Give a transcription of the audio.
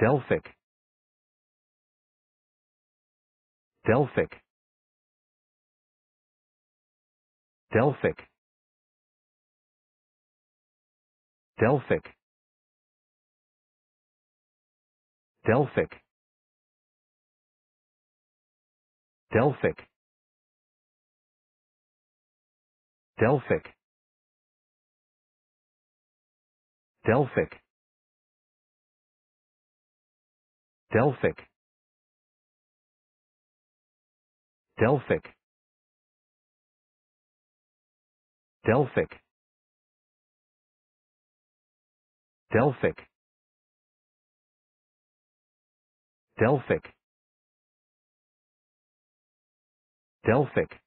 Delphic Delphic Delphic Delphic Delphic Delphic Delphic Delphic Delphic Delphic Delphic Delphic Delphic Delphic